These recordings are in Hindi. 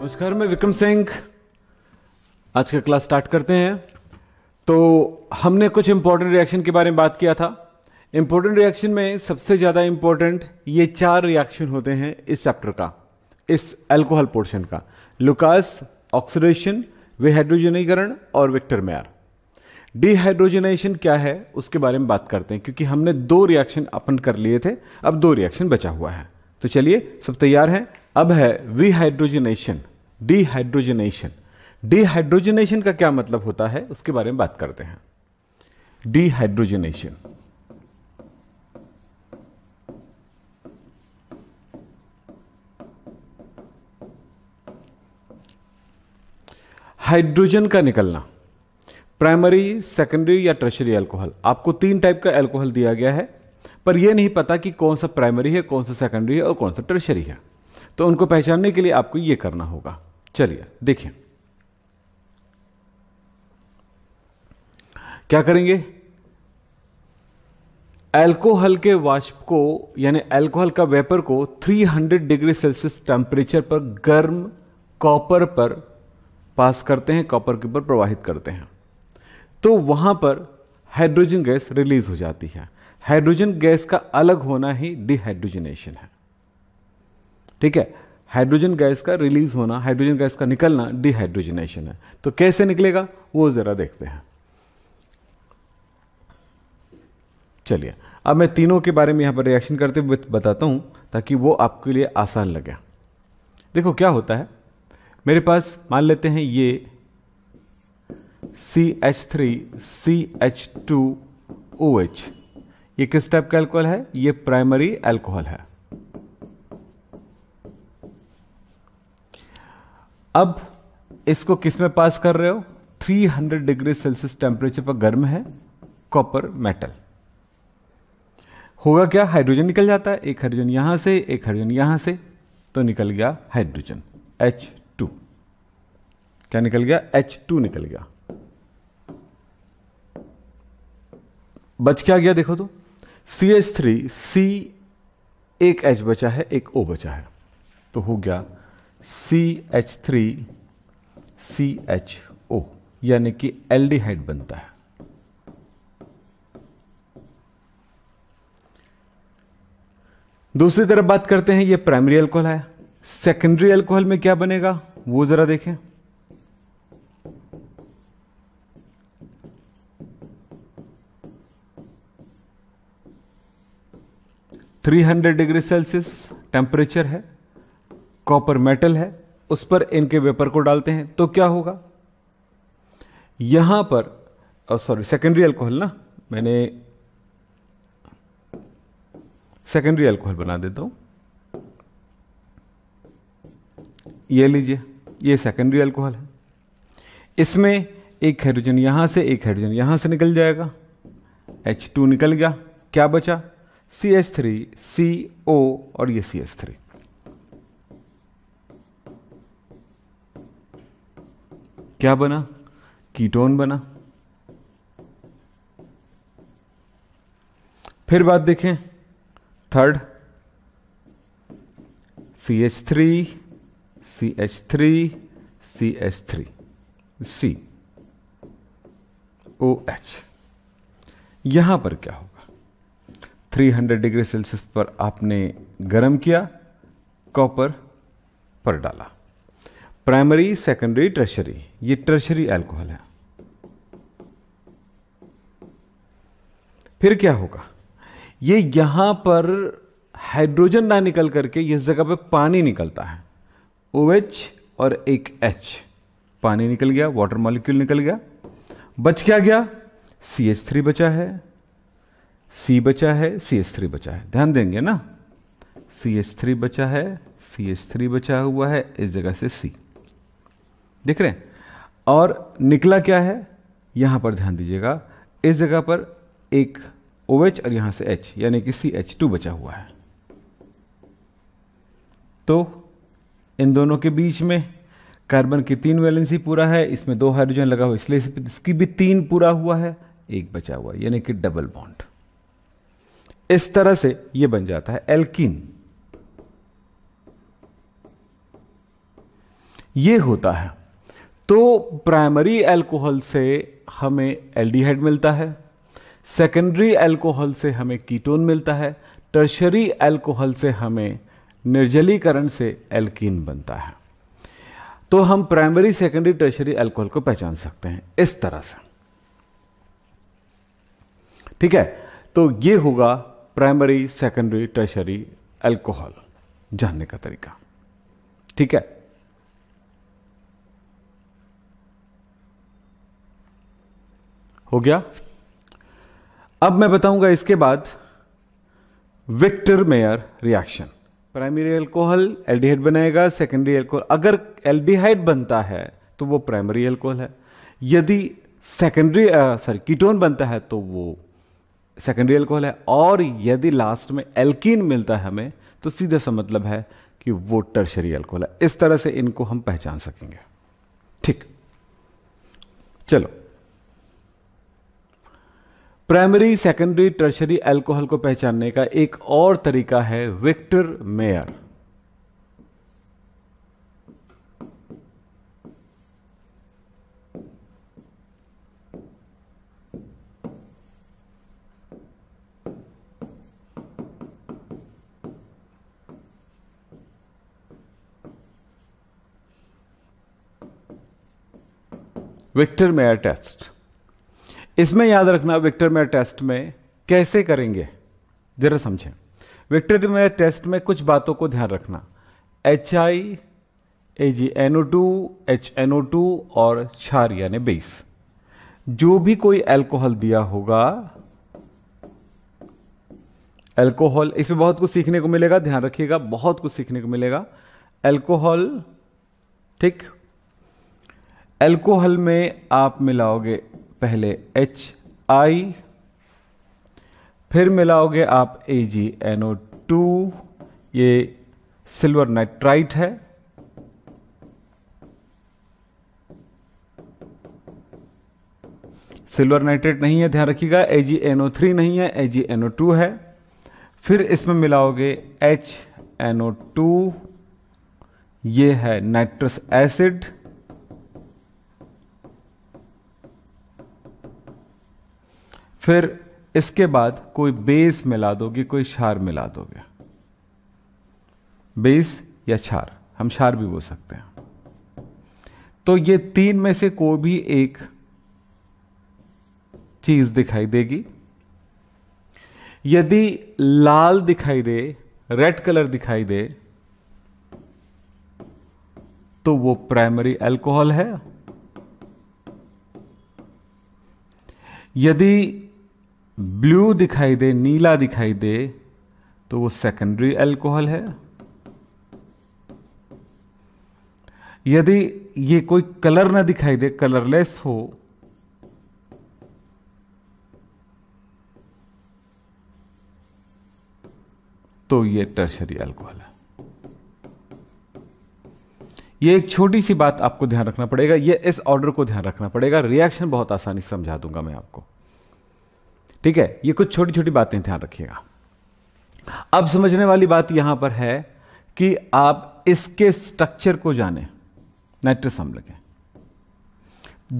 नमस्कार मैं विक्रम सिंह आज का क्लास स्टार्ट करते हैं तो हमने कुछ इंपॉर्टेंट रिएक्शन के बारे में बात किया था इंपॉर्टेंट रिएक्शन में सबसे ज़्यादा इंपॉर्टेंट ये चार रिएक्शन होते हैं इस चैप्टर का इस अल्कोहल पोर्शन का लुकास ऑक्सीडेशन विहाइड्रोजनीकरण और विक्टर मेयर डिहाइड्रोजनेशन क्या है उसके बारे में बात करते हैं क्योंकि हमने दो रिएक्शन अपन कर लिए थे अब दो रिएक्शन बचा हुआ है तो चलिए सब तैयार है अब है विहाइड्रोजनेशन डिहाइड्रोजनेशन डिहाइड्रोजनेशन का क्या मतलब होता है उसके बारे में बात करते हैं डिहाइड्रोजनेशन हाइड्रोजन का निकलना प्राइमरी सेकेंडरी या ट्रेशरी अल्कोहल आपको तीन टाइप का अल्कोहल दिया गया है पर यह नहीं पता कि कौन सा प्राइमरी है कौन सा सेकेंडरी है और कौन सा ट्रेशरी है तो उनको पहचानने के लिए आपको यह करना होगा चलिए देखिए क्या करेंगे एल्कोहल के वाष्प को यानी एल्कोहल का वेपर को 300 डिग्री सेल्सियस टेम्परेचर पर गर्म कॉपर पर पास करते हैं कॉपर के ऊपर प्रवाहित करते हैं तो वहां पर हाइड्रोजन गैस रिलीज हो जाती है हाइड्रोजन गैस का अलग होना ही डिहाइड्रोजनेशन है ठीक है हाइड्रोजन गैस का रिलीज होना हाइड्रोजन गैस का निकलना डिहाइड्रोजनेशन है तो कैसे निकलेगा वो ज़रा देखते हैं चलिए अब मैं तीनों के बारे में यहां पर रिएक्शन करते हुए बताता हूं ताकि वो आपके लिए आसान लगे देखो क्या होता है मेरे पास मान लेते हैं ये C H three C H two O H ये किस टाइप का एल्कोहल है ये प्राइमरी एल्कोहल है अब इसको किस में पास कर रहे हो 300 डिग्री सेल्सियस टेम्परेचर पर गर्म है कॉपर मेटल होगा क्या हाइड्रोजन निकल जाता है एक हाइड्रोजन यहां से एक हाइड्रोजन यहां से तो निकल गया हाइड्रोजन H2 क्या निकल गया H2 निकल गया बच क्या गया देखो तो सी एच थ्री सी एक एच बचा है एक ओ बचा है तो हो गया C H three C H O यानी कि हाइट बनता है दूसरी तरफ बात करते हैं ये प्राइमरी अल्कोहल है सेकेंडरी अल्कोहल में क्या बनेगा वो जरा देखें three hundred degree Celsius temperature है कॉपर मेटल है उस पर इनके वेपर को डालते हैं तो क्या होगा यहां पर सॉरी सेकेंडरी अल्कोहल ना मैंने सेकेंडरी अल्कोहल बना देता हूं ये लीजिए ये सेकेंडरी अल्कोहल है इसमें एक हाइड्रोजन यहां से एक हाइड्रोजन यहां से निकल जाएगा H2 निकल गया क्या बचा सी एच थ्री सी ओ और ये सी एच थ्री क्या बना कीटोन बना फिर बात देखें third C H three C H three C H three C O H यहां पर क्या होगा 300 डिग्री सेल्सियस पर आपने गर्म किया कॉपर पर डाला प्राइमरी सेकेंडरी ट्रेशरी ये ट्रेशरी एल्कोहल है फिर क्या होगा ये यहां पर हाइड्रोजन ना निकल करके इस जगह पे पानी निकलता है ओ OH और एक एच पानी निकल गया वाटर मॉलिक्यूल निकल गया बच क्या गया सी एच थ्री बचा है सी बचा है सी एच थ्री बचा है ध्यान देंगे ना सी एच थ्री बचा है सी एच थ्री बचा हुआ है इस जगह से सी देख रहे हैं और निकला क्या है यहाँ पर ध्यान दीजिएगा इस जगह पर एक ओ OH और यहाँ से H यानी कि सी एच टू बचा हुआ है तो इन दोनों के बीच में कार्बन की तीन वैलेंसी पूरा है इसमें दो हाइड्रोजन लगा हुआ इसलिए इसकी भी तीन पूरा हुआ है एक बचा हुआ यानी कि डबल बॉन्ड इस तरह से यह बन जाता है एल्किन ये होता है तो प्राइमरी अल्कोहल से हमें एल्डिहाइड मिलता है सेकेंडरी अल्कोहल से हमें कीटोन मिलता है टर्शरी अल्कोहल से हमें निर्जलीकरण से एल्कीन बनता है तो हम प्राइमरी सेकेंडरी टर्शरी अल्कोहल को पहचान सकते हैं इस तरह से ठीक है तो ये होगा प्राइमरी सेकेंडरी टर्शरी अल्कोहल जानने का तरीका ठीक है हो गया अब मैं बताऊंगा इसके बाद Victor Meyer reaction primary alcohol aldehyde बनाएगा सेकेंडरी एल्कोहल अगर एल्डिहाइड बनता है तो वो प्राइमरी एल्कोहल है यदि सेकेंडरी सॉरी कीटोन बनता है तो वो सेकेंडरी एल्कोहल है और यदि लास्ट में एल्कीन मिलता है हमें तो सीधा सा मतलब है कि वो टर्शरी एल्कोहल है इस तरह से इनको हम पहचान सकेंगे ठीक चलो प्राइमरी सेकेंडरी टर्शरी अल्कोहल को पहचानने का एक और तरीका है Victor Meyer Victor Meyer test इसमें याद रखना विक्टर में टेस्ट में कैसे करेंगे जरा समझें विक्टर में टेस्ट में कुछ बातों को ध्यान रखना H I A G N O two H N O two और क्षार यानी बेस जो भी कोई एल्कोहल दिया होगा एल्कोहल इसमें बहुत कुछ सीखने को मिलेगा ध्यान रखिएगा बहुत कुछ सीखने को मिलेगा एल्कोहल ठीक एल्कोहल में आप मिलाओगे पहले एच आई फिर मिलाओगे आप A G N O two ये सिल्वर नाइट्राइट है सिल्वर नाइट्रेट नहीं है ध्यान रखिएगा थ्री नहीं है ए जी टू है फिर इसमें मिलाओगे एच एन ओ टू ये है नाइट्रस एसिड फिर इसके बाद कोई बेस मिला दोगे कोई शार मिला दोगे बेस या शार हम शार भी बोल सकते हैं तो ये तीन में से कोई भी एक चीज दिखाई देगी यदि लाल दिखाई दे रेड कलर दिखाई दे तो वो प्राइमरी अल्कोहल है यदि ब्लू दिखाई दे नीला दिखाई दे तो वो सेकेंडरी अल्कोहल है यदि ये कोई कलर ना दिखाई दे कलरलेस हो तो ये टर्शरी अल्कोहल है ये एक छोटी सी बात आपको ध्यान रखना पड़ेगा ये इस ऑर्डर को ध्यान रखना पड़ेगा रिएक्शन बहुत आसानी से समझा दूंगा मैं आपको ठीक है ये कुछ छोटी छोटी बातें ध्यान रखिएगा अब समझने वाली बात यहां पर है कि आप इसके स्ट्रक्चर को जाने नाइट्रस अम्ल के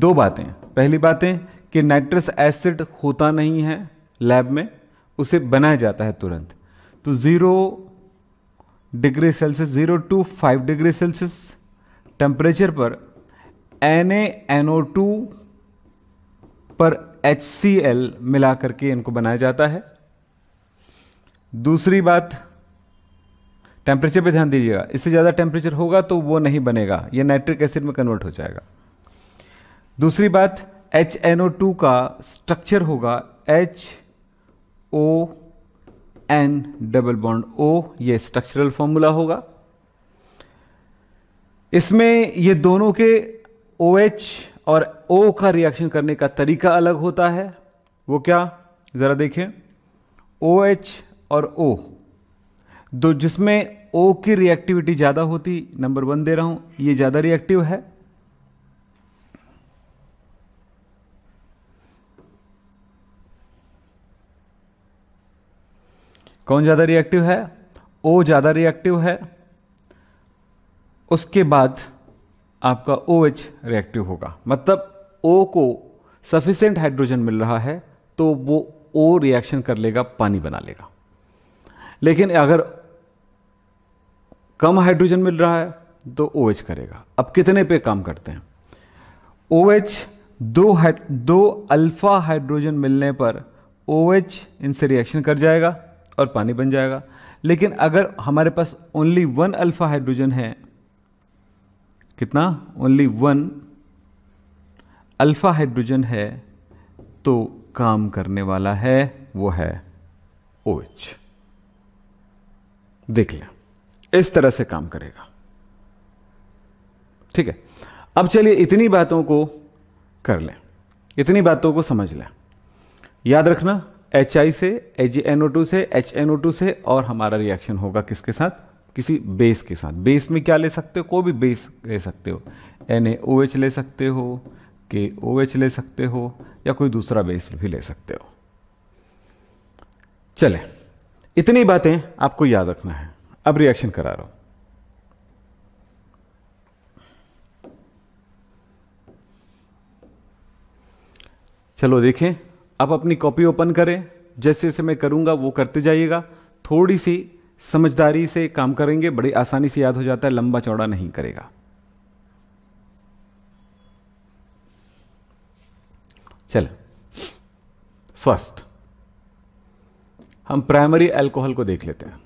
दो बातें पहली बातें कि नाइट्रस एसिड होता नहीं है लैब में उसे बनाया जाता है तुरंत तो zero degree Celsius zero to five degree Celsius temperature पर N A N O two पर एच सी एल मिला करके इनको बनाया जाता है दूसरी बात टेम्परेचर पे ध्यान दीजिएगा इससे ज़्यादा टेम्परेचर होगा तो वो नहीं बनेगा ये नाइट्रिक एसिड में कन्वर्ट हो जाएगा दूसरी बात एच एन ओ टू का स्ट्रक्चर होगा H O N double bond O ये स्ट्रक्चरल फॉर्मूला होगा इसमें ये दोनों के ओ OH एच और ओ का रिएक्शन करने का तरीका अलग होता है वो क्या ज़रा देखें ओ एच और ओ दो जिसमें ओ की रिएक्टिविटी ज़्यादा होती नंबर वन दे रहा हूं ये ज़्यादा रिएक्टिव है कौन ज़्यादा रिएक्टिव है ओ ज़्यादा रिएक्टिव है उसके बाद आपका ओ OH रिएक्टिव होगा मतलब ओ को सफिशेंट हाइड्रोजन मिल रहा है तो वो ओ रिएक्शन कर लेगा पानी बना लेगा लेकिन अगर कम हाइड्रोजन मिल रहा है तो ओ OH करेगा अब कितने पे काम करते हैं ओ OH दो दो अल्फा हाइड्रोजन मिलने पर ओ OH इनसे रिएक्शन कर जाएगा और पानी बन जाएगा लेकिन अगर हमारे पास ओनली वन अल्फा हाइड्रोजन है कितना ओनली वन अल्फ़ा हाइड्रोजन है तो काम करने वाला है वो है ओ OH. एच देख लिया इस तरह से काम करेगा ठीक है अब चलिए इतनी बातों को कर लें इतनी बातों को समझ लें याद रखना एच आई से एच एन ओ टू से एच एन ओ टू से और हमारा रिएक्शन होगा किसके साथ किसी बेस के साथ बेस में क्या ले सकते हो कोई भी बेस ले सकते हो एन ए ओ एच ले सकते हो के ओ एच ले सकते हो या कोई दूसरा बेस भी ले सकते हो चले इतनी बातें आपको याद रखना है अब रिएक्शन करा रहा हूं चलो देखें आप अपनी कॉपी ओपन करें जैसे जैसे मैं करूंगा वो करते जाइएगा थोड़ी सी समझदारी से काम करेंगे बड़ी आसानी से याद हो जाता है लंबा चौड़ा नहीं करेगा चल फर्स्ट हम प्राइमरी अल्कोहल को देख लेते हैं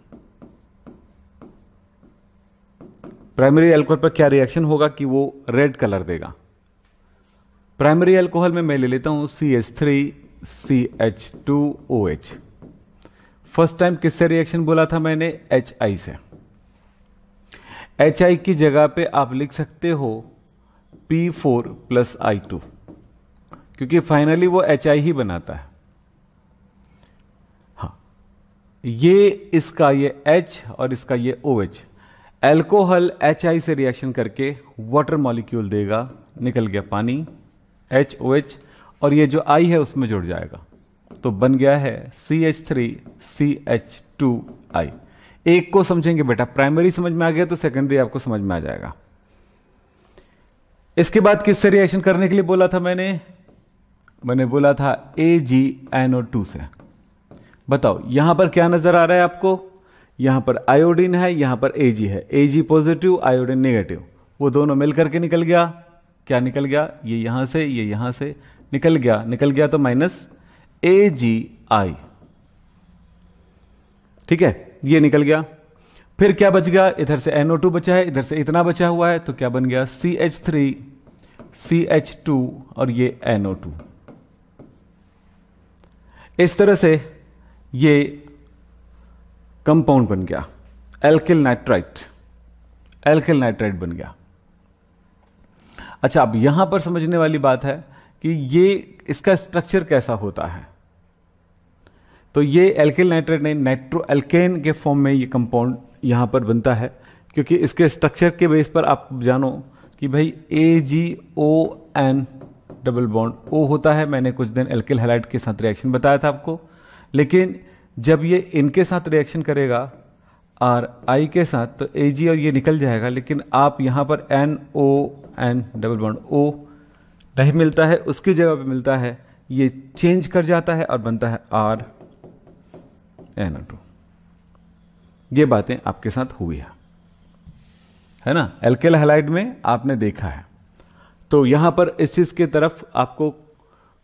प्राइमरी अल्कोहल पर क्या रिएक्शन होगा कि वो रेड कलर देगा प्राइमरी अल्कोहल में मैं ले लेता हूं C H three C H two O H first time किससे रिएक्शन बोला था मैंने एच आई से एच आई की जगह पे आप लिख सकते हो P four plus I two क्योंकि फाइनली वो एच आई ही बनाता है हाँ ये इसका ये एच और इसका ये O H alcohol H I से रिएक्शन करके वाटर मॉलिक्यूल देगा निकल गया पानी एच ओ एच और ये जो आई है उसमें जुड़ जाएगा तो बन गया है C H three C H two I एक को समझेंगे बेटा प्राइमरी समझ में आ गया तो सेकेंडरी आपको समझ में आ जाएगा इसके बाद किससे रिएक्शन करने के लिए बोला था मैंने मैंने बोला था ए जी ओ टू से बताओ यहां पर क्या नजर आ रहा है आपको यहां पर आयोडीन है यहां पर ए जी है A G positive iodine negative वो दोनों मिलकर के निकल गया क्या निकल गया ये यहां से ये यहां से निकल गया निकल गया तो माइनस ए जी आई ठीक है ये निकल गया फिर क्या बच गया इधर से एनओ टू बचा है इधर से इतना बचा हुआ है तो क्या बन गया C C H three H two और ये टू इस तरह से ये कंपाउंड बन गया एल्किल नाइट्राइट एल्किल नाइट्राइट बन गया अच्छा अब यहां पर समझने वाली बात है कि ये इसका स्ट्रक्चर कैसा होता है तो ये एल्किल नाइट्रेट नहीं नाइट्रो एल्केन के फॉर्म में ये कंपाउंड यहाँ पर बनता है क्योंकि इसके स्ट्रक्चर के बेस पर आप जानो कि भाई A G O N double bond O होता है मैंने कुछ दिन एल्किल हेलाइट के साथ रिएक्शन बताया था आपको लेकिन जब ये इनके साथ रिएक्शन करेगा आर आई के साथ तो ए जी और ये निकल जाएगा लेकिन आप यहाँ पर N O N double bond O नहीं मिलता है उसकी जगह पे मिलता है ये चेंज कर जाता है और बनता है आर रहना टू ये बातें आपके साथ हुई है है ना एल्केल हेलाइड में आपने देखा है तो यहां पर इस चीज़ की तरफ आपको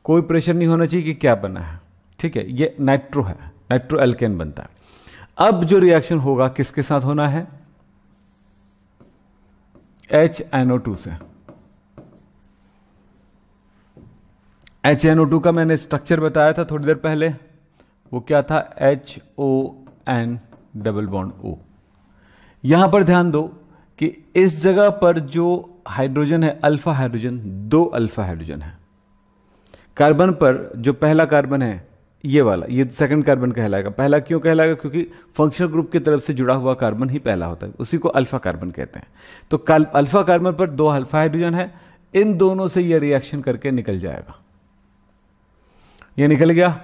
कोई प्रेशर नहीं होना चाहिए कि क्या बना है ठीक है ये नाइट्रो है नाइट्रो एल्केन बनता है अब जो रिएक्शन होगा किसके साथ होना है एच एनओ टू से एच एनओ टू का मैंने स्ट्रक्चर बताया था थोड़ी देर पहले वो क्या था H O N double bond O यहां पर ध्यान दो कि इस जगह पर जो हाइड्रोजन है अल्फा हाइड्रोजन दो अल्फा हाइड्रोजन है कार्बन पर जो पहला कार्बन है ये वाला ये सेकंड कार्बन कहलाएगा पहला क्यों कहलाएगा क्योंकि फंक्शनल ग्रुप की तरफ से जुड़ा हुआ कार्बन ही पहला होता है उसी को अल्फा कार्बन कहते हैं तो अल्फा कार्बन पर दो अल्फा हाइड्रोजन है इन दोनों से यह रिएक्शन करके निकल जाएगा यह निकल गया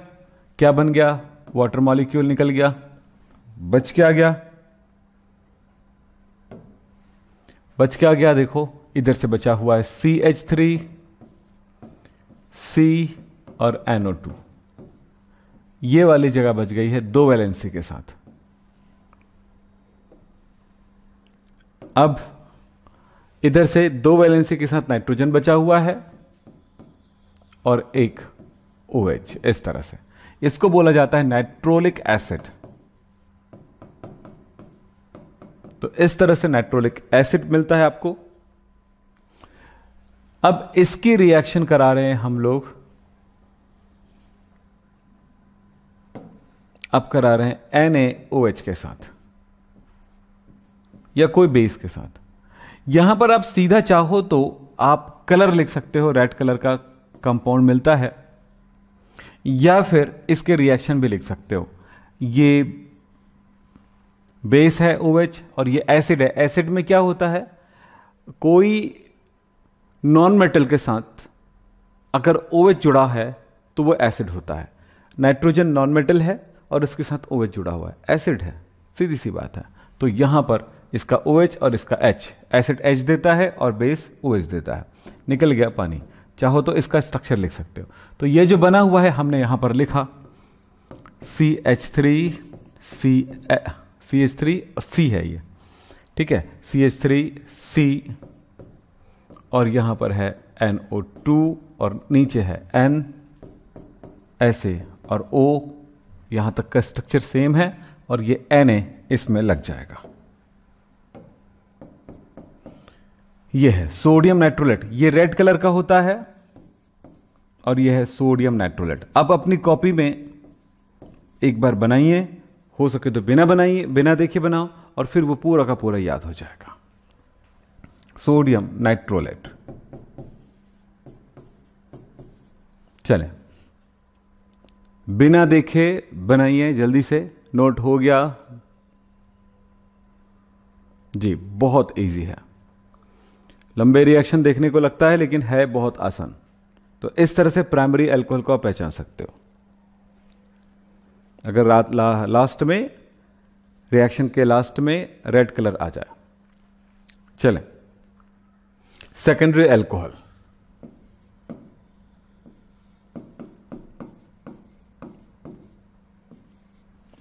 क्या बन गया वाटर मॉलिक्यूल निकल गया बच क्या गया बच क्या गया देखो इधर से बचा हुआ है सी एच थ्री सी और एनओ टू ये वाली जगह बच गई है दो वैलेंसी के साथ अब इधर से दो वैलेंसी के साथ नाइट्रोजन बचा हुआ है और एक ओ OH, एच इस तरह से इसको बोला जाता है नाइट्रोलिक एसिड तो इस तरह से नाइट्रोलिक एसिड मिलता है आपको अब इसकी रिएक्शन करा रहे हैं हम लोग अब करा रहे हैं NaOH के साथ या कोई बेस के साथ यहां पर आप सीधा चाहो तो आप कलर लिख सकते हो रेड कलर का कंपाउंड मिलता है या फिर इसके रिएक्शन भी लिख सकते हो ये बेस है ओ OH और ये एसिड है एसिड में क्या होता है कोई नॉन मेटल के साथ अगर ओ OH जुड़ा है तो वो एसिड होता है नाइट्रोजन नॉन मेटल है और इसके साथ ओ OH जुड़ा हुआ है एसिड है सीधी सी बात है तो यहाँ पर इसका ओ OH और इसका एच एसिड एच देता है और बेस ओ OH देता है निकल गया पानी चाहो तो इसका स्ट्रक्चर लिख सकते हो तो ये जो बना हुआ है हमने यहां पर लिखा C H three C C H three और सी है ये ठीक है सी एच थ्री सी और यहां पर है एन ओ टू और नीचे है एन ऐसे और ओ यहां तक का स्ट्रक्चर सेम है और ये एन ए इसमें लग जाएगा यह है सोडियम नाइट्रोलेट ये रेड कलर का होता है और यह है सोडियम नाइट्रोलेट अब अपनी कॉपी में एक बार बनाइए हो सके तो बिना बनाइए बिना देखे बनाओ और फिर वो पूरा का पूरा याद हो जाएगा सोडियम नाइट्रोलेट चले बिना देखे बनाइए जल्दी से नोट हो गया जी बहुत इजी है लंबे रिएक्शन देखने को लगता है लेकिन है बहुत आसान तो इस तरह से प्राइमरी अल्कोहल को आप पहचान सकते हो अगर रात ला, लास्ट में रिएक्शन के लास्ट में रेड कलर आ जाए चले सेकेंडरी अल्कोहल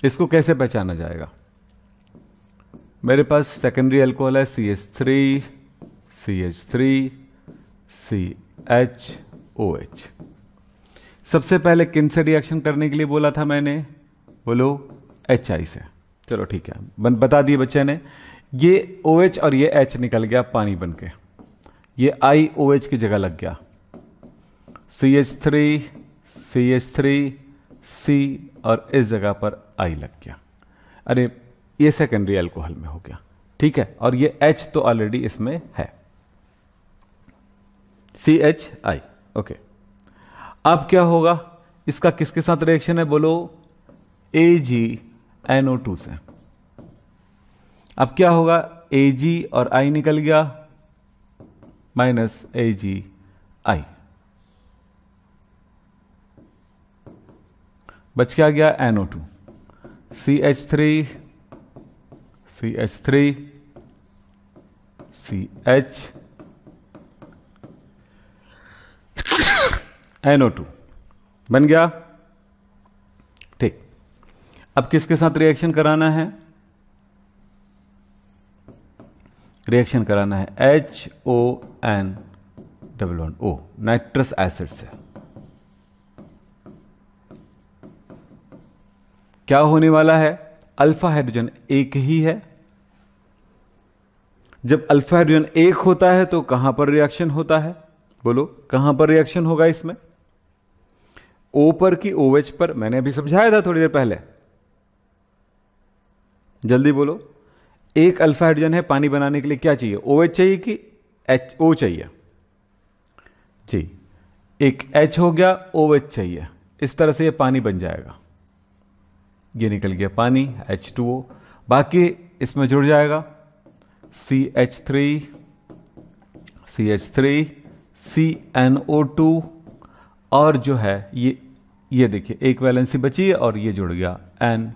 इसको कैसे पहचाना जाएगा मेरे पास सेकेंडरी अल्कोहल है C S three CH3, CHOH सबसे पहले किन से रिएक्शन करने के लिए बोला था मैंने बोलो एच आई से चलो ठीक है बन बता दिए बच्चे ने ये ओ OH और ये एच निकल गया पानी बन के ये आई ओ OH की जगह लग गया C H three C H three C और इस जगह पर आई लग गया अरे ये सेकेंडरी अल्कोहल में हो गया ठीक है और ये H तो ऑलरेडी इसमें है सी एच आई ओके अब क्या होगा इसका किसके साथ रिएक्शन है बोलो ए जी एन ओ टू से अब क्या होगा ए जी और आई निकल गया माइनस ए जी आई बच क्या गया N O two C H three C H three C H NO2 बन गया ठीक अब किसके साथ रिएक्शन कराना है रिएक्शन कराना है H O N double one O nitrous acid से क्या होने वाला है अल्फा हाइड्रोजन एक ही है जब अल्फा हाइड्रोजन एक होता है तो कहां पर रिएक्शन होता है बोलो कहां पर रिएक्शन होगा इसमें ओ पर की ओएच पर मैंने अभी समझाया था थोड़ी देर पहले जल्दी बोलो एक अल्फा हाइड्रोजन है पानी बनाने के लिए क्या चाहिए ओ चाहिए कि एच ओ चाहिए जी एक एच हो गया ओ चाहिए इस तरह से ये पानी बन जाएगा ये निकल गया पानी एच टू ओ बाकी इसमें जुड़ जाएगा C H three C H three C N O two और जो है ये ये देखिए एक वैलेंसी बची और ये जुड़ गया एन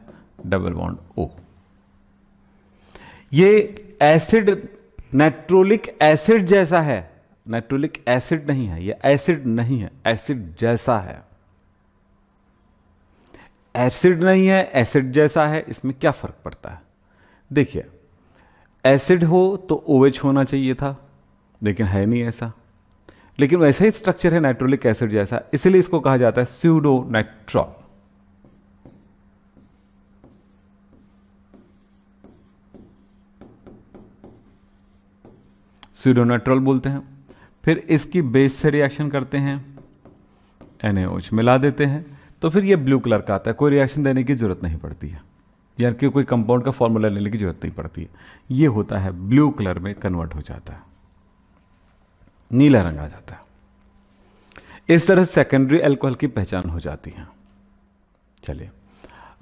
डबल बॉन्ड ओ ये एसिड नेट्रोलिक एसिड जैसा है नेट्रोलिक एसिड नहीं है ये एसिड नहीं है एसिड जैसा है एसिड नहीं है एसिड जैसा है इसमें क्या फर्क पड़ता है देखिए एसिड हो तो ओवेच OH होना चाहिए था लेकिन है नहीं ऐसा लेकिन वैसे ही स्ट्रक्चर है नाइट्रोलिक एसिड जैसा इसलिए इसको कहा जाता है स्यूडो नाइट्रॉल सीडोनाट्रोल बोलते हैं फिर इसकी बेस से रिएक्शन करते हैं एनएओच मिला देते हैं तो फिर ये ब्लू कलर का आता है कोई रिएक्शन देने की ज़रूरत नहीं पड़ती है यानी कि कोई कंपाउंड का फॉर्मूला लेने की ज़रूरत नहीं पड़ती है ये होता है ब्लू कलर में कन्वर्ट हो जाता है नीला रंग आ जाता है इस तरह सेकेंडरी अल्कोहल की पहचान हो जाती है चलिए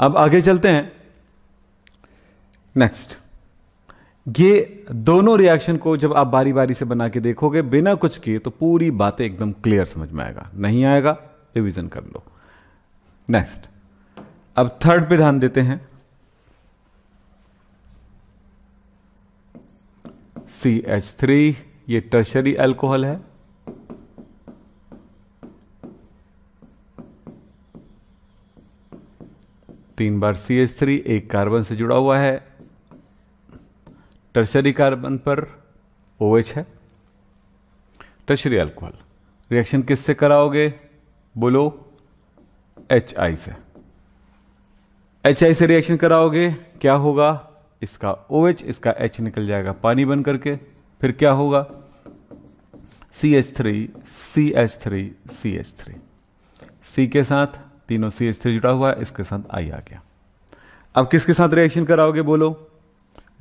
अब आगे चलते हैं नेक्स्ट ये दोनों रिएक्शन को जब आप बारी बारी से बना के देखोगे बिना कुछ किए तो पूरी बातें एकदम क्लियर समझ में आएगा नहीं आएगा रिवीजन कर लो नेक्स्ट अब थर्ड पे ध्यान देते हैं सी एच थ्री ये टर्शरी अल्कोहल है तीन बार सी एच थ्री एक कार्बन से जुड़ा हुआ है टर्शरी कार्बन पर ओ OH है टर्शरी अल्कोहल रिएक्शन किससे कराओगे बोलो एच आई से एच आई से रिएक्शन कराओगे क्या होगा इसका ओ OH, इसका एच निकल जाएगा पानी बन करके फिर क्या होगा C H three C H three C H three C के साथ तीनों सी एच थ्री जुड़ा हुआ है इसके साथ आई आ गया अब किसके साथ रिएक्शन कराओगे बोलो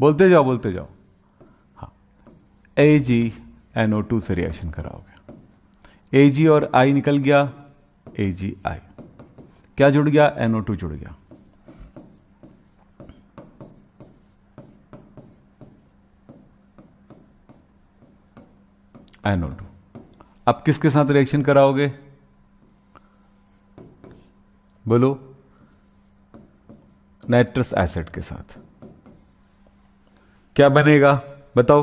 बोलते जाओ बोलते जाओ हाँ A G N O two से रिएक्शन कराओगे ए जी और आई निकल गया ए जी आई क्या जुड़ गया एन ओ टू जुड़ गया एनोड अब किसके साथ रिएक्शन कराओगे बोलो नाइट्रस एसिड के साथ क्या बनेगा बताओ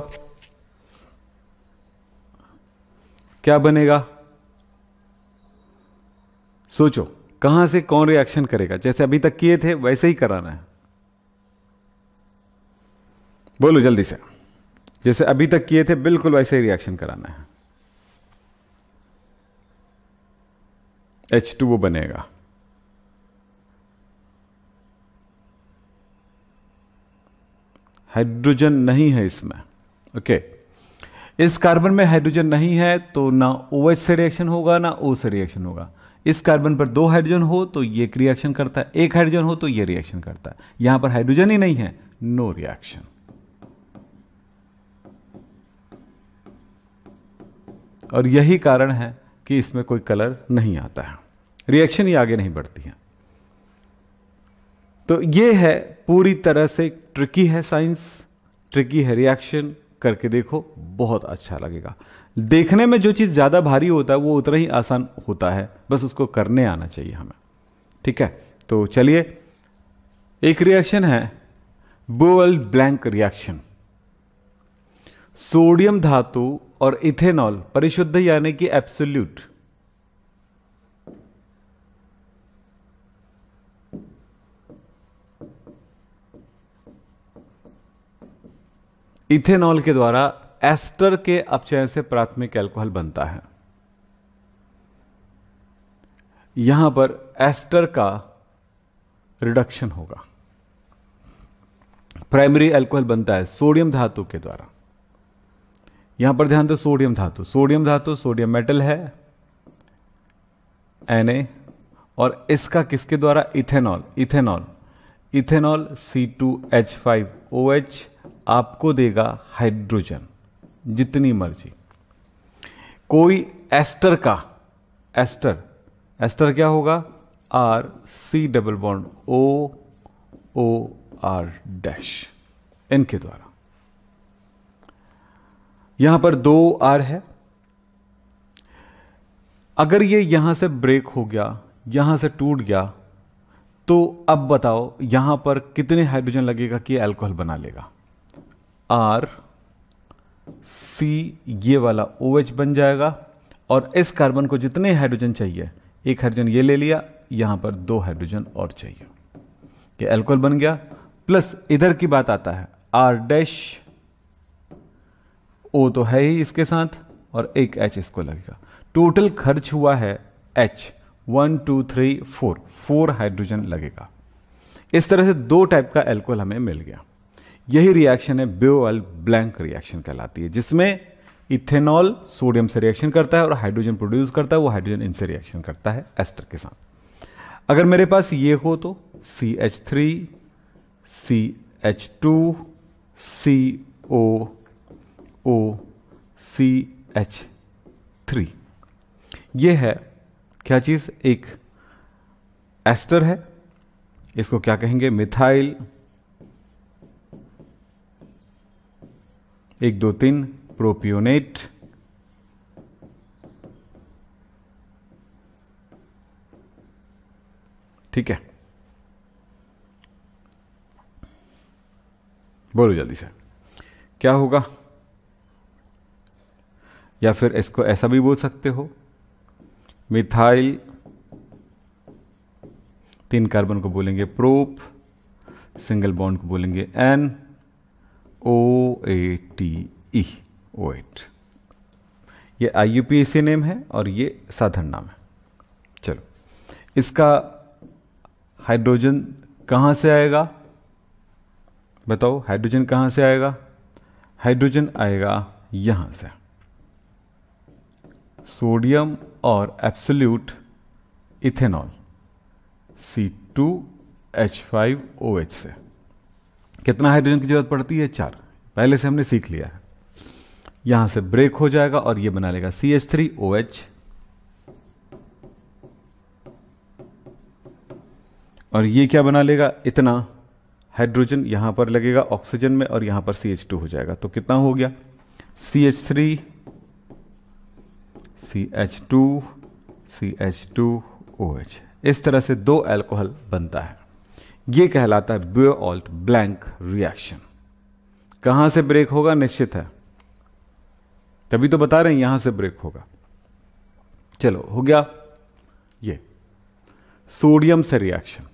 क्या बनेगा सोचो कहां से कौन रिएक्शन करेगा जैसे अभी तक किए थे वैसे ही कराना है बोलो जल्दी से जैसे अभी तक किए थे बिल्कुल वैसे ही रिएक्शन कराना है एच टू वो बनेगा हाइड्रोजन नहीं है इसमें ओके okay. इस कार्बन में हाइड्रोजन नहीं है तो ना ओ OH से रिएक्शन होगा ना ओ से रिएक्शन होगा इस कार्बन पर दो हाइड्रोजन हो तो ये रिएक्शन करता है एक हाइड्रोजन हो तो ये रिएक्शन करता है यहां पर हाइड्रोजन ही नहीं है नो रिएक्शन और यही कारण है कि इसमें कोई कलर नहीं आता है रिएक्शन ही आगे नहीं बढ़ती है तो ये है पूरी तरह से ट्रिकी है साइंस ट्रिकी है रिएक्शन करके देखो बहुत अच्छा लगेगा देखने में जो चीज़ ज़्यादा भारी होता है वो उतना ही आसान होता है बस उसको करने आना चाहिए हमें ठीक है तो चलिए एक रिएक्शन है बोअल ब्लैंक रिएक्शन सोडियम धातु और इथेनॉल परिशुद्ध यानी कि एब्सोल्यूट इथेनॉल के द्वारा एस्टर के अपचयन से प्राथमिक एल्कोहल बनता है यहां पर एस्टर का रिडक्शन होगा प्राइमरी एल्कोहल बनता है सोडियम धातु के द्वारा यहां पर ध्यान दो सोडियम धातु सोडियम धातु सोडियम मेटल है एन और इसका किसके द्वारा ethanol ethanol ethanol C two H five O H आपको देगा हाइड्रोजन जितनी मर्जी कोई एस्टर का एस्टर एस्टर क्या होगा R C double bond O O R dash इनके द्वारा यहां पर दो आर है अगर ये यहां से ब्रेक हो गया यहां से टूट गया तो अब बताओ यहां पर कितने हाइड्रोजन लगेगा कि अल्कोहल बना लेगा आर सी ये वाला ओ OH बन जाएगा और इस कार्बन को जितने हाइड्रोजन चाहिए एक हाइड्रोजन ये ले लिया यहां पर दो हाइड्रोजन और चाहिए ये अल्कोहल बन गया प्लस इधर की बात आता है आर डैश ओ तो है ही इसके साथ और एक एच इसको लगेगा टोटल खर्च हुआ है H one two three four four hydrogen लगेगा इस तरह से दो टाइप का एल्कोहल हमें मिल गया यही रिएक्शन है ब्योअल ब्लैंक रिएक्शन कहलाती है जिसमें इथेनॉल सोडियम से रिएक्शन करता है और हाइड्रोजन प्रोड्यूस करता है वो हाइड्रोजन इनसे रिएक्शन करता है एस्टर के साथ अगर मेरे पास ये हो तो C H three C H two C O O C H three ये है क्या चीज़ एक एस्टर है इसको क्या कहेंगे मिथाइल एक दो तीन प्रोपियोनेट ठीक है बोलो जल्दी से क्या होगा या फिर इसको ऐसा भी बोल सकते हो मिथाइल तीन कार्बन को बोलेंगे प्रोप सिंगल बॉन्ड को बोलेंगे N O A T E O eight ये आई यू पी नेम है और ये साधारण नाम है चलो इसका हाइड्रोजन कहाँ से आएगा बताओ हाइड्रोजन कहाँ से आएगा हाइड्रोजन आएगा यहाँ से सोडियम और absolute ethanol C two H five O H से कितना हाइड्रोजन की जरूरत पड़ती है चार पहले से हमने सीख लिया है यहां से ब्रेक हो जाएगा और ये बना लेगा C H three O H और ये क्या बना लेगा इतना हाइड्रोजन यहां पर लगेगा ऑक्सीजन में और यहां पर सी एच टू हो जाएगा तो कितना हो गया C H three C H two C H two O H इस तरह से दो अल्कोहल बनता है ये कहलाता है ऑल्ट ब्लैंक रिएक्शन कहां से ब्रेक होगा निश्चित है तभी तो बता रहे हैं यहां से ब्रेक होगा चलो हो गया ये सोडियम से रिएक्शन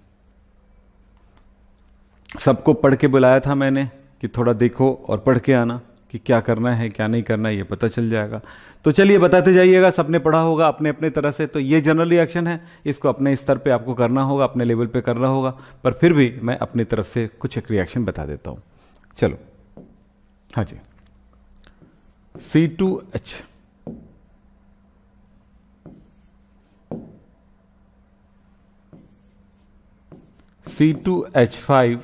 सबको पढ़ के बुलाया था मैंने कि थोड़ा देखो और पढ़ के आना कि क्या करना है क्या नहीं करना है ये पता चल जाएगा तो चलिए बताते जाइएगा सबने पढ़ा होगा अपने अपने तरह से तो ये जनरल रिएक्शन है इसको अपने स्तर पे आपको करना होगा अपने लेवल पे करना होगा पर फिर भी मैं अपनी तरफ से कुछ एक रिएक्शन बता देता हूँ चलो हाँ जी C two H C two H five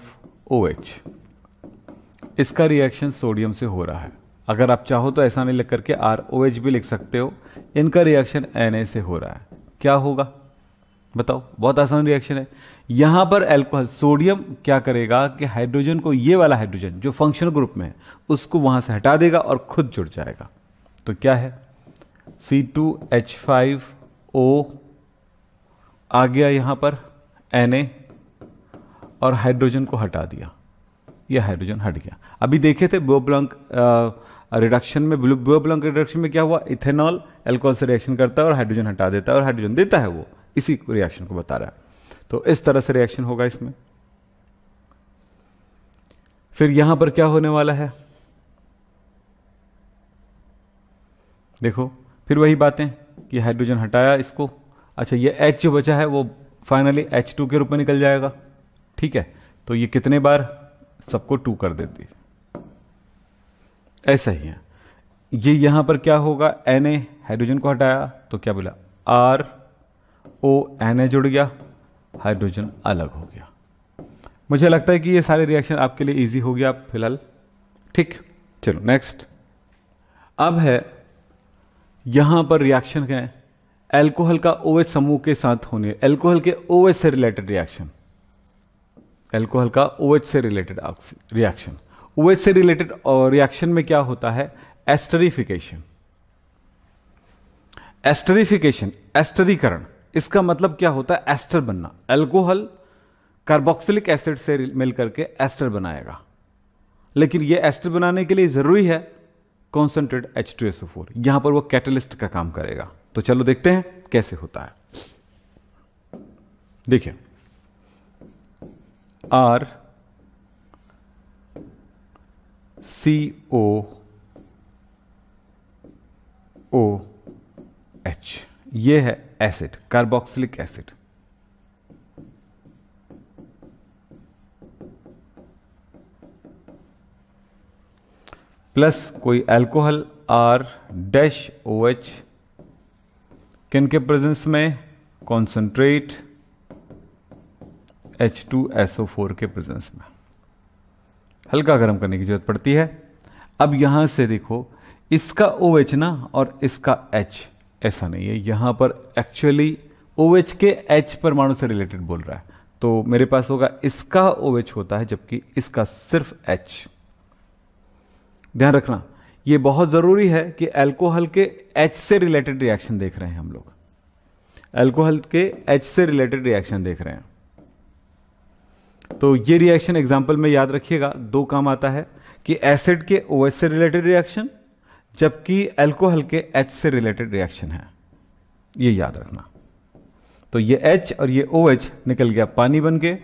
O H इसका रिएक्शन सोडियम से हो रहा है अगर आप चाहो तो ऐसा नहीं लिख करके आर ओ एच भी लिख सकते हो इनका रिएक्शन एन ए से हो रहा है क्या होगा बताओ बहुत आसान रिएक्शन है यहाँ पर एल्कोहल सोडियम क्या करेगा कि हाइड्रोजन को ये वाला हाइड्रोजन जो फंक्शनल ग्रुप में है उसको वहाँ से हटा देगा और खुद जुड़ जाएगा तो क्या है C two H five O आ गया यहाँ पर एन ए और हाइड्रोजन को हटा दिया ये हाइड्रोजन हट गया अभी देखे थे बोब्लंक रिडक्शन में बोब्लंक रिडक्शन में क्या हुआ इथेनॉल एल्कोहल से रिएक्शन करता है और हाइड्रोजन हटा देता है और हाइड्रोजन देता है वो इसी रिएक्शन को बता रहा है तो इस तरह से रिएक्शन होगा इसमें फिर यहां पर क्या होने वाला है देखो फिर वही बातें कि हाइड्रोजन हटाया इसको अच्छा ये एच जो बचा है वो फाइनली एच टू के रूप में निकल जाएगा ठीक है तो ये कितने बार सबको टू कर देती ऐसा ही है ये यहां पर क्या होगा एन ए हाइड्रोजन को हटाया तो क्या बोला आर ओ एन ए जुड़ गया हाइड्रोजन अलग हो गया मुझे लगता है कि ये सारे रिएक्शन आपके लिए इजी हो गया फिलहाल ठीक चलो नेक्स्ट अब है यहां पर रिएक्शन है एल्कोहल का ओवे समूह के साथ होने एल्कोहल के ओवे से रिलेटेड रिएक्शन एल्कोहल का ओ OH से रिलेटेड रिएक्शन ओ OH से रिलेटेड रिएक्शन में क्या होता है एस्टरीफिकेशन एस्टरीफिकेशन एस्टरीकरण इसका मतलब क्या होता है एस्टर बनना एल्कोहल कार्बोक्सिलिक एसिड से मिलकर के एस्टर बनाएगा लेकिन ये एस्टर बनाने के लिए ज़रूरी है concentrate H two S O four यहां पर वो कैटलिस्ट का काम करेगा तो चलो देखते हैं कैसे होता है देखिए are C O O H ये है एसिड कार्बोक्सिलिक एसिड प्लस कोई alcohol R dash O H किन के प्रेजेंस में concentrate H two S O four के प्रेजेंस में हल्का गर्म करने की जरूरत पड़ती है अब यहां से देखो इसका ओ OH ना और इसका H ऐसा नहीं है यहां पर एक्चुअली ओ OH के H परमाणु से रिलेटेड बोल रहा है तो मेरे पास होगा इसका ओ OH होता है जबकि इसका सिर्फ H ध्यान रखना यह बहुत ज़रूरी है कि एल्कोहल के H से रिलेटेड रिएक्शन देख रहे हैं हम लोग एल्कोहल के H से रिलेटेड रिएक्शन देख रहे हैं तो ये रिएक्शन एग्जाम्पल में याद रखिएगा दो काम आता है कि एसिड के ओ से रिलेटेड रिएक्शन जबकि एल्कोहल के एच से रिलेटेड रिएक्शन है ये याद रखना तो ये एच और ये ओ एच निकल गया पानी बन के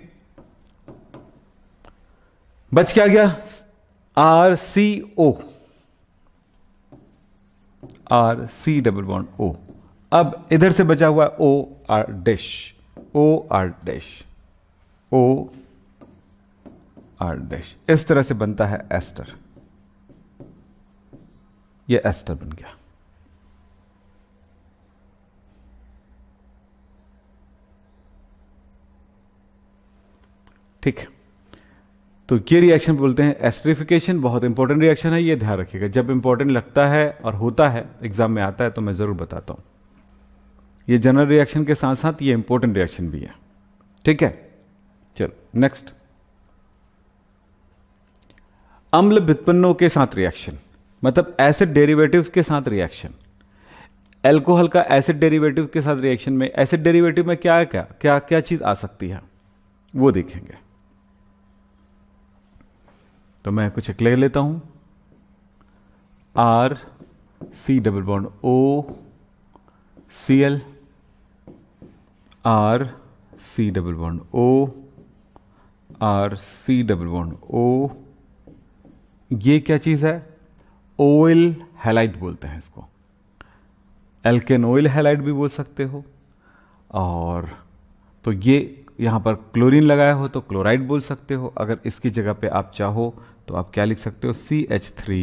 बच क्या गया R C O R C double bond O अब इधर से बचा हुआ O R dash O R dash O R dash इस तरह से बनता है एस्टर ये एस्टर बन गया ठीक है तो ये रिएक्शन बोलते हैं एस्ट्रिफिकेशन बहुत इंपॉर्टेंट रिएक्शन है ये ध्यान रखिएगा जब इंपॉर्टेंट लगता है और होता है एग्जाम में आता है तो मैं ज़रूर बताता हूं ये जनरल रिएक्शन के साथ साथ ये इंपॉर्टेंट रिएक्शन भी है ठीक है चलो नेक्स्ट अम्ल वित्पन्नों के साथ रिएक्शन मतलब एसिड डेरिवेटिव्स के साथ रिएक्शन एल्कोहल का एसिड डेरिवेटिव के साथ रिएक्शन में एसिड डेरिवेटिव में क्या है क्या क्या क्या चीज आ सकती है वो देखेंगे तो मैं कुछ ले लेता हूं R C double bond O C L R C double bond O R C double bond O ये क्या चीज़ है ओइल हेलाइट बोलते हैं इसको एल्केन ऑयल हेलाइट भी बोल सकते हो और तो ये यहाँ पर क्लोरीन लगाया हो तो क्लोराइड बोल सकते हो अगर इसकी जगह पे आप चाहो तो आप क्या लिख सकते हो C H three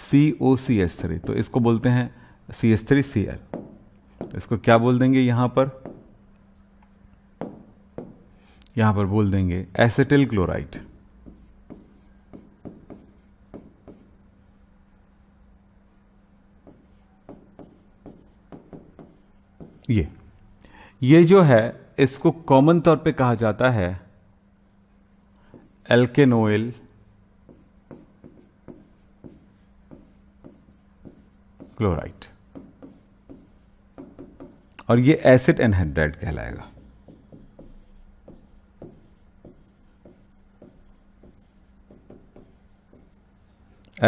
C O C H three तो इसको बोलते हैं C H three C L इसको क्या बोल देंगे यहाँ पर यहाँ पर बोल देंगे एसेटिल क्लोराइड ये ये जो है इसको कॉमन तौर पे कहा जाता है एल्केनोइल क्लोराइड और ये एसिड एनहाइड्राइड कहलाएगा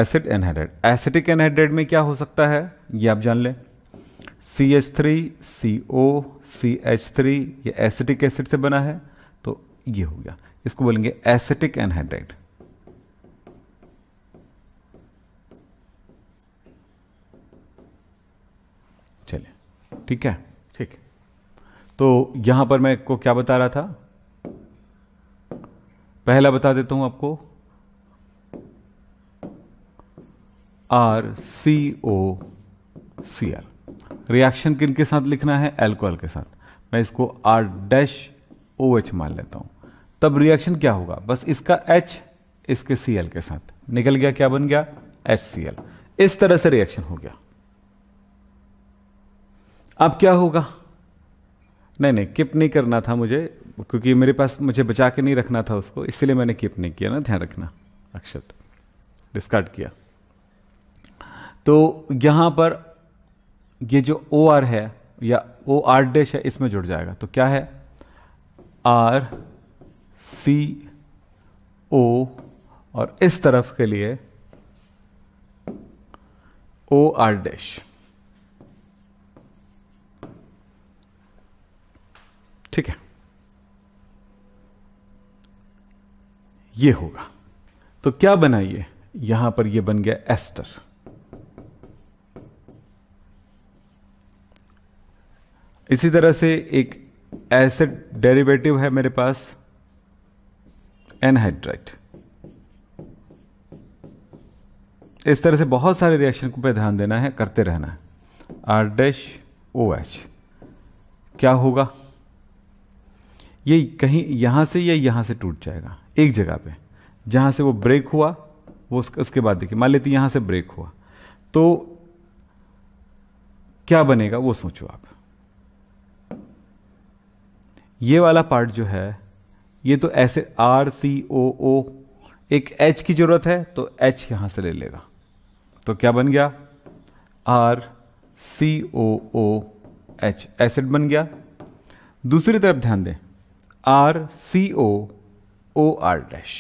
एसिड एनहाइड्राइड एसिटिक एनहाइड्राइड में क्या हो सकता है ये आप जान लें C H three C O C H three ये एसिटिक एसिड से बना है तो ये हो गया इसको बोलेंगे एसिटिक एनहाइड्राइड चलिए ठीक है ठीक तो यहां पर मैं को क्या बता रहा था पहला बता देता हूं आपको R C O C R reaction किन के साथ लिखना है एल्कोहल के साथ मैं इसको आर डैश ओ एच मान लेता हूँ तब रिएक्शन क्या होगा बस इसका एच इसके सी एल के साथ निकल गया क्या बन गया एच सी एल इस तरह से रिएक्शन हो गया अब क्या होगा नहीं नहीं किप नहीं करना था मुझे क्योंकि मेरे पास मुझे बचा के नहीं रखना था उसको इसलिए मैंने किप नहीं किया ना ध्यान रखना अक्षत डिस्कार्ड किया तो यहां पर ये जो ओ आर है या ओ आर डैश है इसमें जुड़ जाएगा तो क्या है आर सी ओ और इस तरफ के लिए ओ आर डैश ठीक है ये होगा तो क्या बनाइए यहां पर ये बन गया एस्टर इसी तरह से एक एसिड डेरिवेटिव है मेरे पास एनहाइड्राइट इस तरह से बहुत सारे रिएक्शन पे ध्यान देना है करते रहना है आर डैश ओ एच क्या होगा ये कहीं यहां से या यहां से टूट जाएगा एक जगह पे जहां से वो ब्रेक हुआ वो उसके बाद देखिए मान लेते यहां से ब्रेक हुआ तो क्या बनेगा वो सोचो आप ये वाला पार्ट जो है ये तो ऐसे आर सी ओ ओ एक एच की ज़रूरत है तो एच यहां से ले लेगा तो क्या बन गया R C O O H acid बन गया दूसरी तरफ ध्यान दें R C O O R dash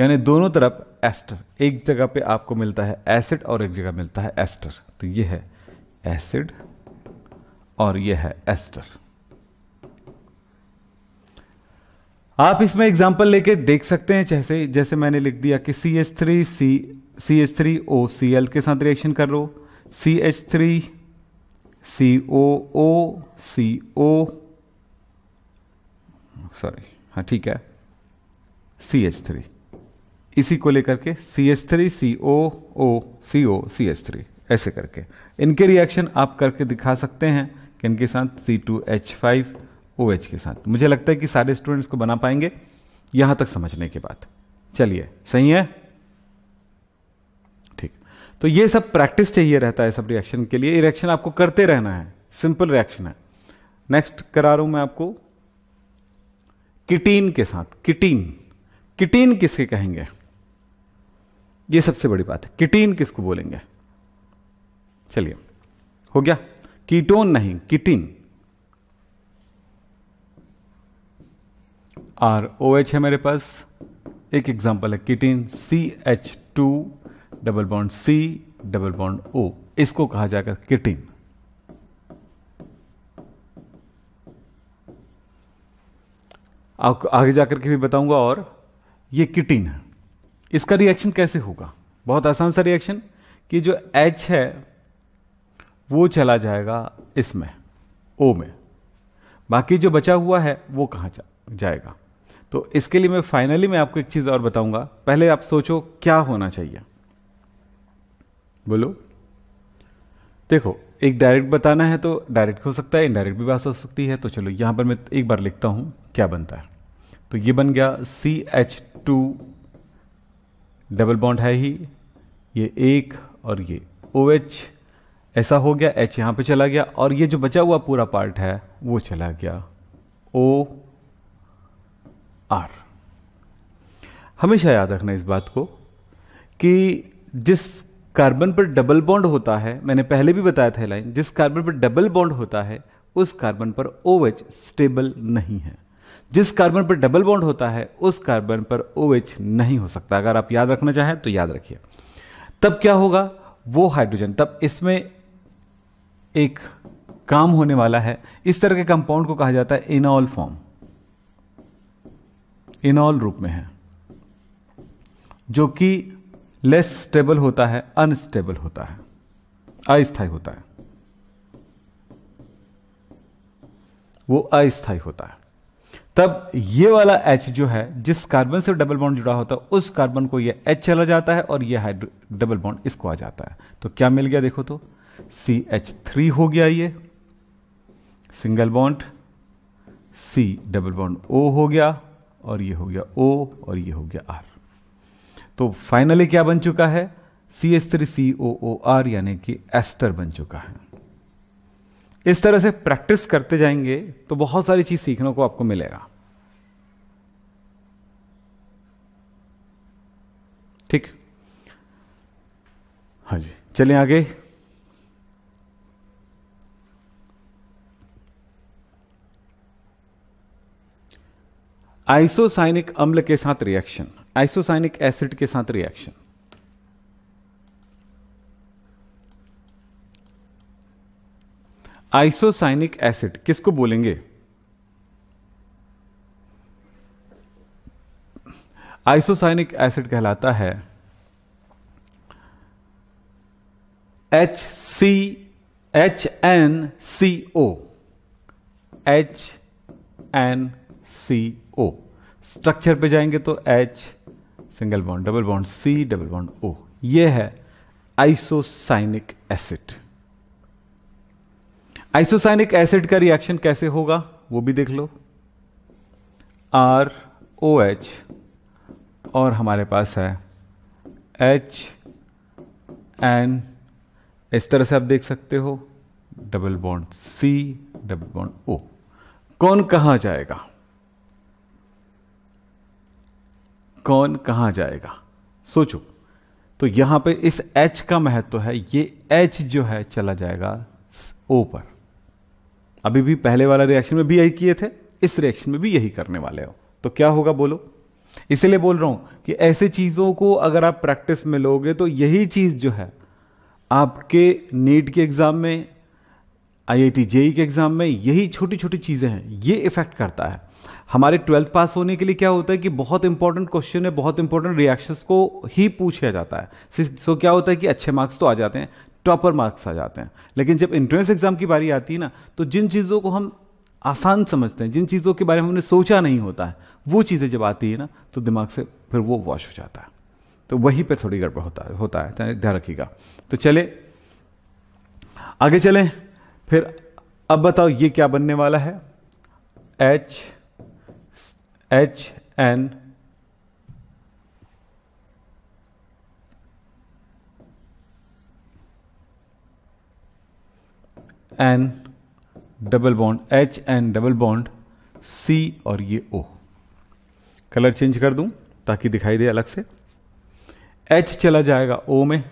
यानी दोनों तरफ एस्टर एक जगह पे आपको मिलता है एसिड और एक जगह मिलता है एस्टर तो ये है एसिड और यह है एस्टर आप इसमें एग्जांपल लेके देख सकते हैं जैसे जैसे मैंने लिख दिया कि C H three C C H three O C L के साथ रिएक्शन कर लो C H three C O O C O sorry हाँ ठीक है सी एच थ्री इसी को लेकर के C H three C O O C O C H three ऐसे करके इनके रिएक्शन आप करके दिखा सकते हैं कि इनके साथ C two H five O H के साथ मुझे लगता है कि सारे स्टूडेंट्स को बना पाएंगे यहां तक समझने के बाद चलिए सही है ठीक तो ये सब प्रैक्टिस चाहिए रहता है सब रिएक्शन के लिए रिएक्शन आपको करते रहना है सिंपल रिएक्शन है नेक्स्ट करा रहा हूं मैं आपको किटीन के साथ किटीन किटीन किसके कहेंगे ये सबसे बड़ी बात है किटीन किसको बोलेंगे चलिए हो गया कीटोन नहीं किटिन और ओ एच है मेरे पास एक एग्जांपल है ketene C H two double bond C double bond O इसको कहा जाएगा किटिन आगे जाकर के भी बताऊंगा और ये किटिन है इसका रिएक्शन कैसे होगा बहुत आसान सा रिएक्शन कि जो H है वो चला जाएगा इसमें ओ में बाकी जो बचा हुआ है वो कहाँ जा, जाएगा तो इसके लिए मैं फाइनली मैं आपको एक चीज़ और बताऊंगा पहले आप सोचो क्या होना चाहिए बोलो देखो एक डायरेक्ट बताना है तो डायरेक्ट हो सकता है इनडायरेक्ट भी बात हो सकती है तो चलो यहां पर मैं एक बार लिखता हूं क्या बनता है तो ये बन गया C H two double bond है ही ये एक और ये ओ OH, एच ऐसा हो गया एच यहाँ पे चला गया और ये जो बचा हुआ पूरा पार्ट है वो चला गया ओ आर हमेशा याद रखना इस बात को कि जिस कार्बन पर डबल बॉन्ड होता है मैंने पहले भी बताया था लाइन जिस कार्बन पर डबल बॉन्ड होता है उस कार्बन पर ओ एच स्टेबल नहीं है जिस कार्बन पर डबल बॉन्ड होता है उस कार्बन पर ओ एच नहीं हो सकता अगर आप याद रखना चाहें तो याद रखिए तब क्या होगा वो हाइड्रोजन तब इसमें एक काम होने वाला है इस तरह के कंपाउंड को कहा जाता है इनॉल फॉर्म इनॉल रूप में है जो कि लेस स्टेबल होता है अनस्टेबल होता है अस्थाई होता है वो अस्थाई होता है तब ये वाला H जो है जिस कार्बन से डबल बॉन्ड जुड़ा होता है उस कार्बन को ये H चला जाता है और ये हाइड्रो डबल बॉन्ड इसको आ जाता है तो क्या मिल गया देखो तो सी एच थ्री हो गया ये single bond C double bond O हो गया और ये हो गया ओ और ये हो गया आर तो फाइनली क्या बन चुका है C S three C O O R यानी कि एस्टर बन चुका है इस तरह से प्रैक्टिस करते जाएंगे तो बहुत सारी चीज सीखने को आपको मिलेगा ठीक हाँ जी चलें आगे आइसोसाइनिक अम्ल के साथ रिएक्शन आइसोसाइनिक एसिड के साथ रिएक्शन आइसोसाइनिक एसिड किसको बोलेंगे आइसोसाइनिक एसिड कहलाता है H C H N C O H N C O structure पे जाएंगे तो H single bond double bond C double bond O ये है आइसोसाइनिक एसिड आइसोसाइनिक एसिड का रिएक्शन कैसे होगा वो भी देख लो आर ओ एच और हमारे पास है एच एन इस तरह से आप देख सकते हो double bond C double bond O कौन कहाँ जाएगा कौन कहा जाएगा सोचो तो यहां पे इस एच का महत्व तो है ये एच जो है चला जाएगा ओ पर अभी भी पहले वाला रिएक्शन में भी यही किए थे इस रिएक्शन में भी यही करने वाले हो तो क्या होगा बोलो इसलिए बोल रहा हूं कि ऐसे चीजों को अगर आप प्रैक्टिस में लोगे तो यही चीज जो है आपके नीट के एग्जाम में आई आई e के एग्जाम में यही छोटी छोटी चीजें हैं ये इफेक्ट करता है हमारे ट्वेल्थ पास होने के लिए क्या होता है कि बहुत इंपॉर्टेंट क्वेश्चन है बहुत इंपॉर्टेंट रिएक्शंस को ही पूछा जाता है सो क्या होता है कि अच्छे मार्क्स तो आ जाते हैं टॉपर मार्क्स आ जाते हैं लेकिन जब एंट्रेंस एग्जाम की बारी आती है ना तो जिन चीज़ों को हम आसान समझते हैं जिन चीज़ों के बारे में हमने सोचा नहीं होता है वो चीज़ें जब आती है ना तो दिमाग से फिर वो वॉश हो जाता है तो वहीं पर थोड़ी गड़बड़ होता है होता है तो ध्यान रखिएगा तो चले आगे चलें फिर अब बताओ ये क्या बनने वाला है H H N N double bond H N double bond C और ये ओ कलर चेंज कर दूं ताकि दिखाई दे अलग से एच चला जाएगा ओ में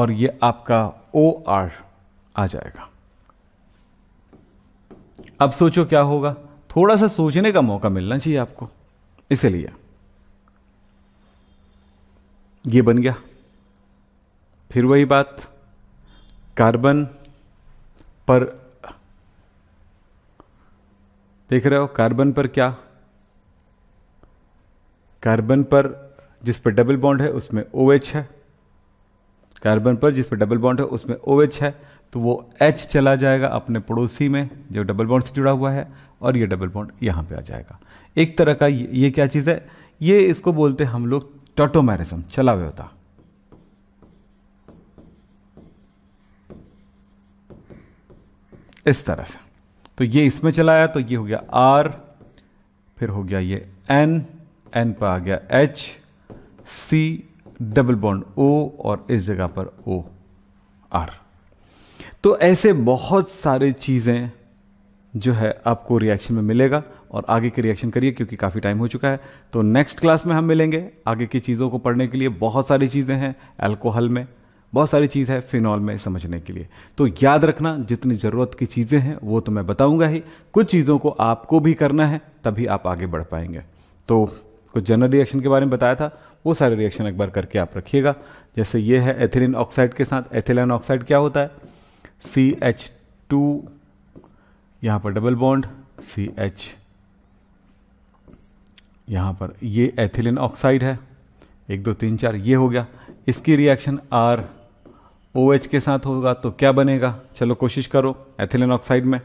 और ये आपका ओ आर आ जाएगा अब सोचो क्या होगा थोड़ा सा सोचने का मौका मिलना चाहिए आपको इसलिए ये बन गया फिर वही बात कार्बन पर देख रहे हो कार्बन पर क्या कार्बन पर जिस पर डबल बॉन्ड है उसमें ओ OH है कार्बन पर जिस पर डबल बॉन्ड है उसमें ओ OH है तो वो एच चला जाएगा अपने पड़ोसी में जो डबल बॉन्ड से जुड़ा हुआ है और ये डबल बॉन्ड यहाँ पे आ जाएगा एक तरह का ये, क्या चीज़ है ये इसको बोलते हम लोग टोटोमैरिज्म चला हुआ होता इस तरह से तो ये इसमें चलाया तो ये हो गया आर फिर हो गया ये एन एन पर आ गया H C double bond O और इस जगह पर ओ आर तो ऐसे बहुत सारे चीज़ें जो है आपको रिएक्शन में मिलेगा और आगे के रिएक्शन करिए क्योंकि काफ़ी टाइम हो चुका है तो नेक्स्ट क्लास में हम मिलेंगे आगे की चीज़ों को पढ़ने के लिए बहुत सारी चीज़ें हैं अल्कोहल में बहुत सारी चीज़ है फिनॉल में समझने के लिए तो याद रखना जितनी ज़रूरत की चीज़ें हैं वो तो मैं बताऊंगा ही कुछ चीज़ों को आपको भी करना है तभी आप आगे बढ़ पाएंगे तो कुछ जनरल रिएक्शन के बारे में बताया था वो सारे रिएक्शन एक बार करके आप रखिएगा जैसे ये है एथिलीन ऑक्साइड के साथ एथिलीन ऑक्साइड क्या होता है सी एच टू यहां पर डबल बॉन्ड सी एच यहां पर ये एथिलिन ऑक्साइड है एक दो तीन चार ये हो गया इसकी रिएक्शन आर ओ OH के साथ होगा तो क्या बनेगा चलो कोशिश करो एथिलिन ऑक्साइड में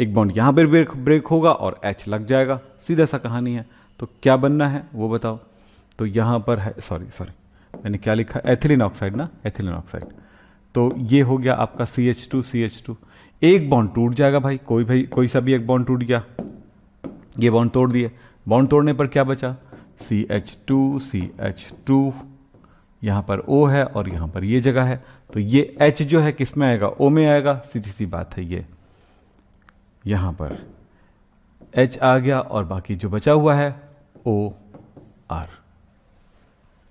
एक बॉन्ड यहां पर ब्रेक ब्रेक होगा और एच लग जाएगा सीधा सा कहानी है तो क्या बनना है वो बताओ तो यहां पर है सॉरी सॉरी मैंने क्या लिखा एथिलिन ऑक्साइड ना एथिलिन ऑक्साइड तो ये हो गया आपका C H two C H two एक बॉन्ड टूट जाएगा भाई कोई भाई कोई सा भी एक बॉन्ड टूट गया ये बॉन्ड तोड़ दिए बॉन्ड तोड़ने पर क्या बचा C H two C H two यहाँ पर ओ है और यहाँ पर ये जगह है तो ये एच जो है किस में आएगा ओ में आएगा सीधी सी बात है ये यहाँ पर एच आ गया और बाकी जो बचा हुआ है ओ आर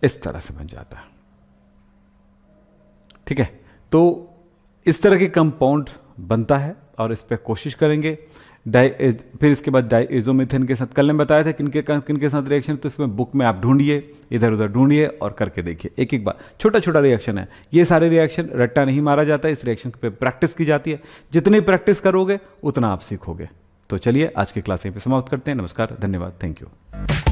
इस तरह से बन जाता है ठीक है तो इस तरह के कंपाउंड बनता है और इस पर कोशिश करेंगे डाई फिर इसके बाद डाई एजोमिथिन के साथ कल ने बताया था किनके किन के साथ रिएक्शन तो इसमें बुक में आप ढूंढिए इधर उधर ढूंढिए और करके देखिए एक एक बार छोटा छोटा रिएक्शन है ये सारे रिएक्शन रट्टा नहीं मारा जाता इस रिएक्शन पे प्रैक्टिस की जाती है जितनी प्रैक्टिस करोगे उतना आप सीखोगे तो चलिए आज की क्लास यहीं पर समाप्त करते हैं नमस्कार धन्यवाद थैंक यू